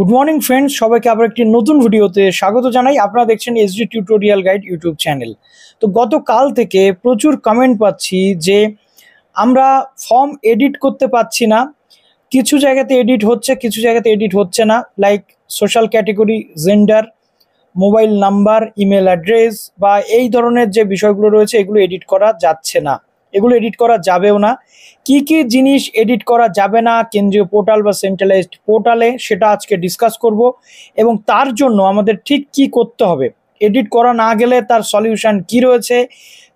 good morning friends সবাইকে আবার একটি নতুন ভিডিওতে স্বাগত জানাই আপনারা দেখছেন S D tutorial guide YouTube channel তো গতকাল থেকে প্রচুর কমেন্ট পাচ্ছি যে আমরা ফর্ম এডিট করতে পাচ্ছি না কিছু জায়গাতে এডিট হচ্ছে কিছু জায়গাতে এডিট হচ্ছে না like social category gender mobile number email address বা এই ধরনের যে বিষয়গুলো রয়েছে এগুলো এডিট করা যাচ্ছে না এগুলো এডিট করা যাবেও না কি কি জিনিস এডিট করা যাবে না কেন্দ্রীয় পোর্টাল বা সেন্ট্রালাইজড পোর্টালে সেটা আজকে ডিসকাস করব এবং তার জন্য আমাদের ঠিক কি করতে হবে এডিট করা না গেলে তার সলিউশন কি রয়েছে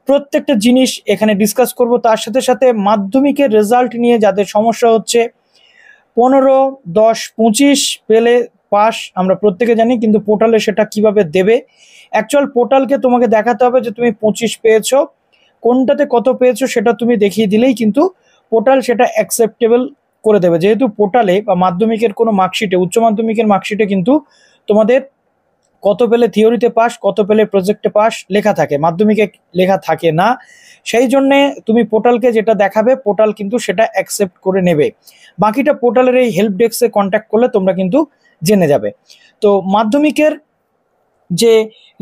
প্রত্যেকটা জিনিস এখানে ডিসকাস করব তার সাথে সাথে মাধ্যমিকের রেজাল্ট নিয়ে যাদের সমস্যা হচ্ছে পনেরো দশ পঁচিশ পেলে পাস আমরা প্রত্যেকে জানি কিন্তু পোর্টালে সেটা কিভাবে দেবে অ্যাকচুয়াল পোর্টালকে তোমাকে দেখাতে হবে যে তুমি পঁচিশ পেয়েছো কোনটাতে কত পেয়েছো সেটা তুমি দেখিয়ে দিলেই কিন্তু পোর্টাল সেটা অ্যাকসেপ্টেবল করে দেবে যেহেতু পোর্টালে বা মাধ্যমিকের কোনো মার্কশিটে উচ্চ মাধ্যমিকের মার্কশিটে কিন্তু তোমাদের কত পেলে থিওরিতে পাস কত পেলে প্রজেক্টে পাস লেখা থাকে মাধ্যমিকে লেখা থাকে না সেই জন্যে তুমি পোর্টালকে যেটা দেখাবে পোর্টাল কিন্তু সেটা অ্যাকসেপ্ট করে নেবে বাকিটা পোর্টালের এই হেল্প ডেস্কে কন্ট্যাক্ট করলে তোমরা কিন্তু জেনে যাবে তো মাধ্যমিকের যে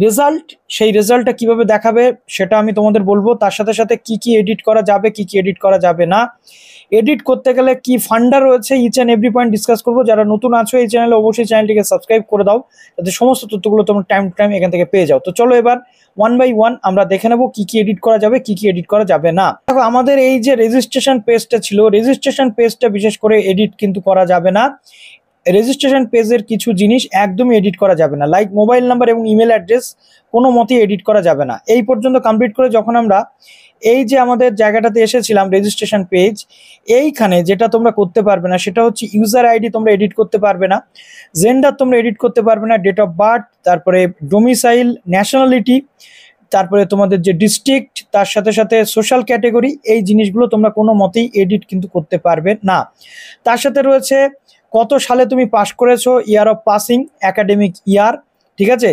রেজাল্ট সেই রেজাল্টটা কিভাবে দেখাবে সেটা আমি তোমাদের বলবো তার সাথে সাথে কি কি এডিট করা যাবে কি কি এডিট করা যাবে না এডিট করতে গেলে কি ফান্ডা রয়েছে each and every point discuss করবো যারা নতুন আছো এই চ্যানেলে অবশ্যই চ্যানেলটিকে সাবস্ক্রাইব করে দাও যাতে সমস্ত তথ্যগুলো তোমরা টাইম টু টাইম এখান থেকে পেয়ে যাও তো চলো এবার ওয়ান বাই ওয়ান আমরা দেখে নেবো কি কি এডিট করা যাবে কি কি এডিট করা যাবে না দেখো আমাদের এই যে রেজিস্ট্রেশন পেজটা ছিল রেজিস্ট্রেশন পেজটা বিশেষ করে এডিট কিন্তু করা যাবে না রেজিস্ট্রেশন পেজের কিছু জিনিস একদমই এডিট করা যাবে না লাইক মোবাইল নাম্বার এবং ইমেল অ্যাড্রেস কোনো মতেই এডিট করা যাবে না এই পর্যন্ত কমপ্লিট করে যখন আমরা এই যে আমাদের জায়গাটাতে এসেছিলাম রেজিস্ট্রেশন পেজ এইখানে যেটা তোমরা করতে পারবে না সেটা হচ্ছে ইউজার আইডি তোমরা এডিট করতে পারবে না জেন্ডার তোমরা এডিট করতে পারবে না ডেট অফ বার্থ তারপরে ডোমিসাইল ন্যাশনালিটি তারপরে তোমাদের যে ডিস্ট্রিক্ট তার সাথে সাথে সোশ্যাল ক্যাটেগরি এই জিনিসগুলো তোমরা কোনো মতেই এডিট কিন্তু করতে পারবে না তার সাথে রয়েছে কত সালে তুমি পাশ করেছো year of passing academic year ঠিক আছে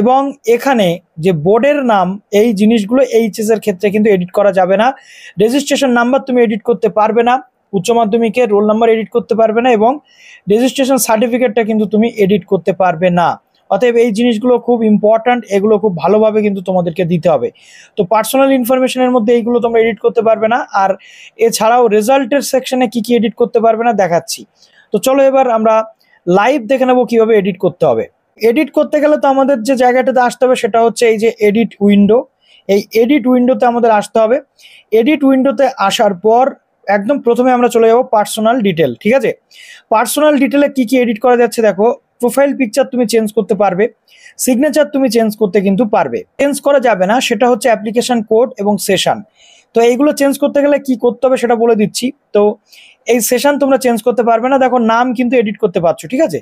এবং এখানে যে বোর্ডের নাম এই জিনিসগুলো এইচএস এর ক্ষেত্রে কিন্তু এডিট করা যাবে না রেজিস্ট্রেশন নাম্বার তুমি এডিট করতে পারবে না উচ্চ মাধ্যমিকের রোল নাম্বার এডিট করতে পারবে না এবং রেজিস্ট্রেশন সার্টিফিকেটটা কিন্তু তুমি এডিট করতে পারবে না অতএব এই জিনিসগুলো খুব ইম্পর্ট্যান্ট এগুলো খুব ভালোভাবে কিন্তু তোমাদেরকে দিতে হবে তো পার্সোনাল ইনফরমেশনের মধ্যে এইগুলো তোমরা এডিট করতে পারবে না আর এছাড়াও রেজাল্টের সেকশনে কি কি এডিট করতে পারবে না দেখাচ্ছি তো চলো এবার আমরা লাইভ দেখে নেবো কীভাবে এডিট করতে হবে এডিট করতে গেলে তো আমাদের যে জায়গাটাতে আসতে হবে সেটা হচ্ছে এই যে এডিট উইন্ডো এই এডিট উইন্ডোতে আমাদের আসতে হবে এডিট উইন্ডোতে আসার পর একদম প্রথমে আমরা চলে যাব পার্সোনাল ডিটেল ঠিক আছে পার্সোনাল ডিটেলে কি কি এডিট করা যাচ্ছে দেখো প্রোফাইল পিকচার তুমি চেঞ্জ করতে পারবে সিগনেচার তুমি চেঞ্জ করতে কিন্তু পারবে চেঞ্জ করা যাবে না সেটা হচ্ছে অ্যাপ্লিকেশন কোড এবং সেশন তো এইগুলো চেঞ্জ করতে গেলে কি করতে হবে সেটা বলে দিচ্ছি তো এই সেশন তোমরা চেঞ্জ করতে পারবে না দেখো নাম কিন্তু এডিট করতে পারছো ঠিক আছে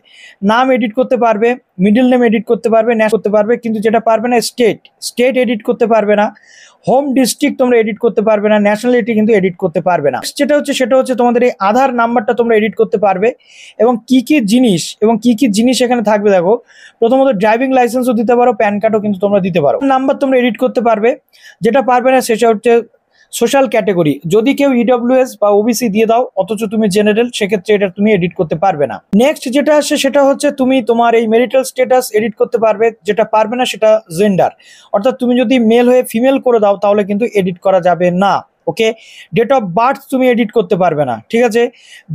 নাম এডিট করতে পারবে মিডিল নেম এডিট করতে পারবে ন্যাশ করতে পারবে কিন্তু যেটা পারবে না স্টেট স্টেট এডিট করতে পারবে না হোম ডিস্ট্রিক্ট তোমরা এডিট করতে পারবে না ন্যাশনালিটি কিন্তু এডিট করতে পারবে না যেটা হচ্ছে সেটা হচ্ছে তোমাদের এই আধার নাম্বারটা তোমরা এডিট করতে পারবে এবং কি কি জিনিস এবং কি কি জিনিস এখানে থাকবে দেখো প্রথমত ড্রাইভিং লাইসেন্সও দিতে পারো প্যান কার্ডও কিন্তু তোমরা দিতে পারো নাম্বার তোমরা এডিট করতে পারবে যেটা পারবে না সেটা হচ্ছে সোশ্যাল ক্যাটেগরি যদি কেউ ইডব্লিউএস e বা ওবিসি দিয়ে দাও অথচ তুমি জেনারেল সেক্ষেত্রে এটা তুমি এডিট করতে পারবে না নেক্সট যেটা আসে সেটা হচ্ছে তুমি তোমার এই মেরিটাল স্টেটাস এডিট করতে পারবে যেটা পারবে না সেটা জেন্ডার অর্থাৎ তুমি যদি মেল হয়ে ফিমেল করে দাও তাহলে কিন্তু এডিট করা যাবে না ওকে ডেট অফ বার্থ তুমি এডিট করতে পারবে না ঠিক আছে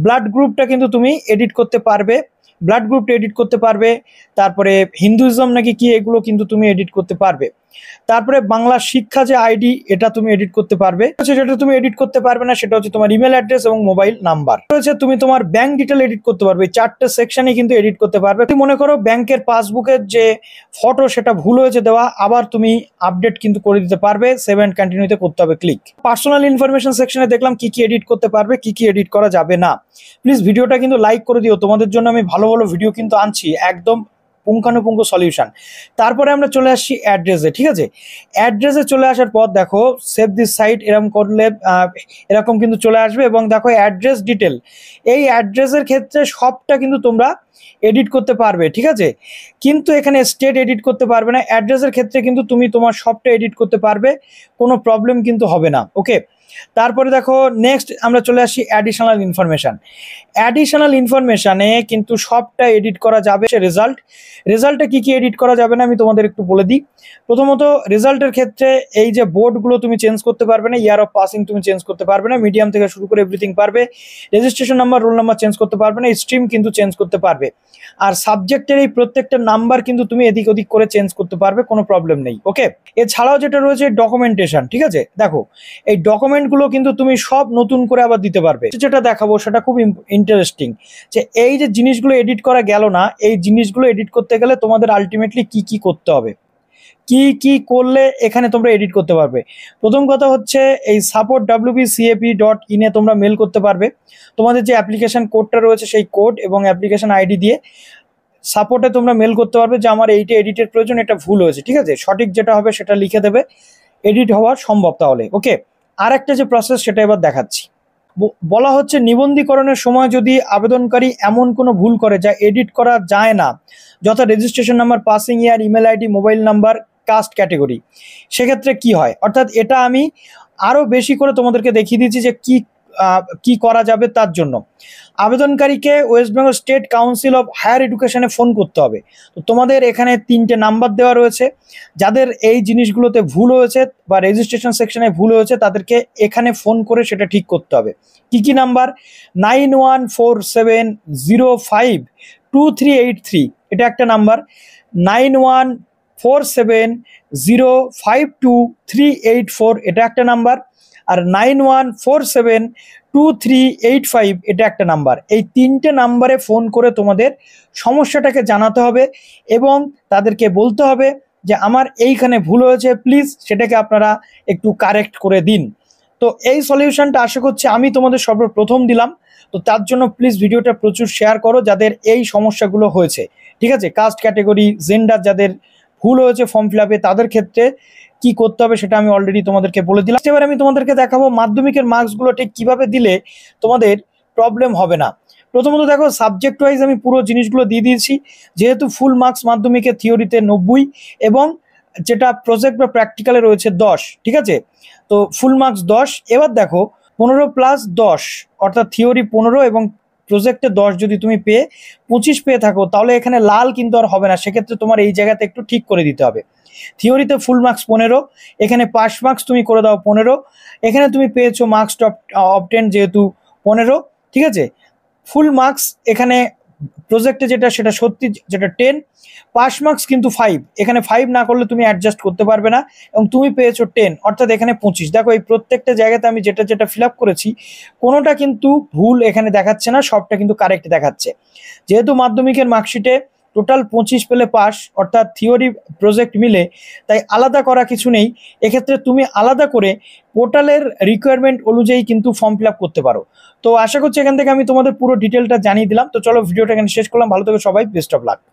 ব্লাড গ্রুপটা কিন্তু তুমি এডিট করতে পারবে ব্লাড গ্রুপটা এডিট করতে পারবে তারপরে হিন্দুইজম নাকি কি এগুলো কিন্তু তুমি এডিট করতে পারবে তারপরে বাংলা শিক্ষা যে আইডি এটা তুমি এডিট করতে পারবে যেটা তুমি এডিট করতে পারবে না সেটা হচ্ছে তোমার ইমেল অ্যাড্রেস এবং মোবাইল নাম্বার রয়েছে তুমি তোমার ব্যাংক ডিটেল এডিট করতে পারবে চারটে সেকশনে কিন্তু এডিট করতে পারবে তুমি মনে করো ব্যাংকের পাসবুকের যে ফটো সেটা ভুল হয়েছে দেওয়া আবার তুমি আপডেট কিন্তু করে দিতে পারবে সেভেন কন্টিনিউতে করতে হবে ক্লিক পার্সোনাল ইনফরমেশন সেকশনে দেখলাম কি কি এডিট করতে পারবে কি কি এডিট করা যাবে না প্লিজ ভিডিওটা কিন্তু লাইক করে দিও তোমাদের জন্য আমি ভালো ভালো ভিডিও কিন্তু আনছি একদম পুঙ্খানুপুঙ্খ সলিউশন তারপরে আমরা চলে আসছি অ্যাড্রেসে ঠিক আছে অ্যাড্রেসে চলে আসার পর দেখো সেভ দিস সাইট এরকম করলে এরকম কিন্তু চলে আসবে এবং দেখো অ্যাড্রেস ডিটেল এই অ্যাড্রেসের ক্ষেত্রে সবটা কিন্তু তোমরা এডিট করতে পারবে ঠিক আছে কিন্তু এখানে স্টেট এডিট করতে পারবে না অ্যাড্রেসের ক্ষেত্রে কিন্তু তুমি তোমার সবটা এডিট করতে পারবে কোনো প্রবলেম কিন্তু হবে না ওকে তারপরে দেখো নেক্সট আমরা চলে আসি অ্যাডিশনাল ইনফরমেশান অ্যাডিশনাল ইনফরমেশানে কিন্তু সবটা এডিট করা যাবে রেজাল্ট রেজাল্টে কি কি এডিট করা যাবে না আমি তোমাদের একটু বলে দিই প্রথমত রেজাল্টের ক্ষেত্রে এই যে বোর্ডগুলো তুমি চেঞ্জ করতে পারবে না ইয়ার অফ পাসিং তুমি চেঞ্জ করতে পারবে না মিডিয়াম থেকে শুরু করে এভরিথিং পারবে registration number roll number change করতে পারবে না স্ট্রিম কিন্তু চেঞ্জ করতে পারবে আর সাবজেক্টের এই প্রত্যেকটা নাম্বার কিন্তু তুমি এদিক ওদিক করে চেঞ্জ করতে পারবে কোনো প্রবলেম নেই ওকে এছাড়াও যেটা রয়েছে ডকুমেন্টেশন ঠিক আছে দেখো এই ডকুমেন্ট কমেন্টগুলো কিন্তু তুমি সব নতুন করে আবার দিতে পারবে যেটা দেখাবো সেটা খুব ইন্টারেস্টিং যে এই যে জিনিসগুলো এডিট করা গেল না এই জিনিসগুলো এডিট করতে গেলে তোমাদের আলটিমেটলি কি কি করতে হবে কি কি করলে এখানে তোমরা এডিট করতে পারবে প্রথম কথা হচ্ছে এই সাপোর্ট ডাব্লিউবি সিএপি ডট ইনে তোমরা মেল করতে পারবে তোমাদের যে অ্যাপ্লিকেশন কোডটা রয়েছে সেই কোড এবং অ্যাপ্লিকেশন আইডি দিয়ে সাপোর্টে তোমরা মেল করতে পারবে যে আমার এইটা এডিটের প্রয়োজন এটা ভুল হয়েছে ঠিক আছে সঠিক যেটা হবে সেটা লিখে দেবে এডিট হওয়া সম্ভব তাহলে ওকে আর একটা যে প্রসেস সেটা এবার দেখাচ্ছি বলা হচ্ছে নিবন্ধীকরণের সময় যদি আবেদনকারী এমন কোনো ভুল করে যা এডিট করা যায় না যথা registration number passing year email ID mobile number caste category সেক্ষেত্রে কি হয় অর্থাৎ এটা আমি আরও বেশি করে তোমাদেরকে দেখিয়ে দিচ্ছি যে কি কি করা যাবে তার জন্য আবেদনকারীকে West Bengal State Council of Higher এডুকেশনে ফোন করতে হবে তো তোমাদের এখানে তিনটে নাম্বার দেওয়া রয়েছে যাদের এই জিনিসগুলোতে ভুল হয়েছে বা রেজিস্ট্রেশন সেকশনে ভুল হয়েছে তাদেরকে এখানে ফোন করে সেটা ঠিক করতে হবে কি কি number nine one four seven zero five two three eight three এটা একটা number nine one four seven zero five two three eight four এটা একটা নাম্বার আর nine one four seven two three eight five এটা একটা number এই তিনটে নাম্বারে ফোন করে তোমাদের সমস্যাটাকে জানাতে হবে এবং তাদেরকে বলতে হবে যে আমার এইখানে ভুল হয়েছে প্লিজ সেটাকে আপনারা একটু কারেক্ট করে দিন তো এই সলিউশনটা আশা করছি আমি তোমাদের সর্বপ্রথম দিলাম তো তার জন্য প্লিজ ভিডিওটা প্রচুর শেয়ার করো যাদের এই সমস্যাগুলো হয়েছে ঠিক আছে কাস্ট ক্যাটেগরি জেন্ডার যাদের ভুল হয়েছে ফর্ম ফিল তাদের ক্ষেত্রে কি করতে হবে সেটা আমি অলরেডি তোমাদেরকে বলে দিলাম এবার আমি তোমাদেরকে দেখাবো মাধ্যমিকের মার্কসগুলো ঠিক কিভাবে দিলে তোমাদের প্রবলেম হবে না প্রথমত দেখো সাবজেক্ট ওয়াইজ আমি পুরো জিনিসগুলো দিয়ে দিয়েছি যেহেতু ফুল মার্কস মাধ্যমিকে থিওরিতে নব্বই এবং যেটা প্রজেক্ট বা প্র্যাকটিক্যালে রয়েছে দশ ঠিক আছে তো ফুল মার্কস দশ এবার দেখো পনেরো প্লাস দশ অর্থাৎ থিওরি পনেরো এবং প্রজেক্টে দশ যদি তুমি পেয়ে পঁচিশ পেয়ে থাকো তাহলে এখানে লাল কিন্তু আর হবে না সেক্ষেত্রে তোমার এই জায়গাতে একটু ঠিক করে দিতে হবে থিওরিতে ফুল মার্কস পনেরো এখানে পাস মার্কস তুমি করে দাও পনেরো এখানে তুমি পেয়েছো মার্কস টপ অপটেন যেহেতু পনেরো ঠিক আছে ফুল মার্কস এখানে প্রজেক্টে যেটা সেটা সত্যি যেটা টেন পাস মার্কস কিন্তু ফাইভ এখানে ফাইভ না করলে তুমি অ্যাডজাস্ট করতে পারবে না এবং তুমি পেয়েছো টেন অর্থাৎ এখানে পঁচিশ দেখো এই প্রত্যেকটা জায়গাতে আমি যেটা যেটা ফিল করেছি কোনোটা কিন্তু ভুল এখানে দেখাচ্ছে না সবটা কিন্তু কারেক্ট দেখাচ্ছে যেহেতু মাধ্যমিকের মার্কশিটে টোটাল পঁচিশ পেলে পাস অর্থাৎ থিওরি প্রজেক্ট মিলে তাই আলাদা করা কিছু নেই এক্ষেত্রে তুমি আলাদা করে পোর্টালের রিকোয়ারমেন্ট অনুযায়ী কিন্তু ফর্ম ফিল করতে পারো তো আশা করছি এখান থেকে আমি তোমাদের পুরো ডিটেলটা জানিয়ে দিলাম তো চলো ভিডিওটা এখানে শেষ করলাম ভালো থেকে সবাই বেস্ট অফ লাক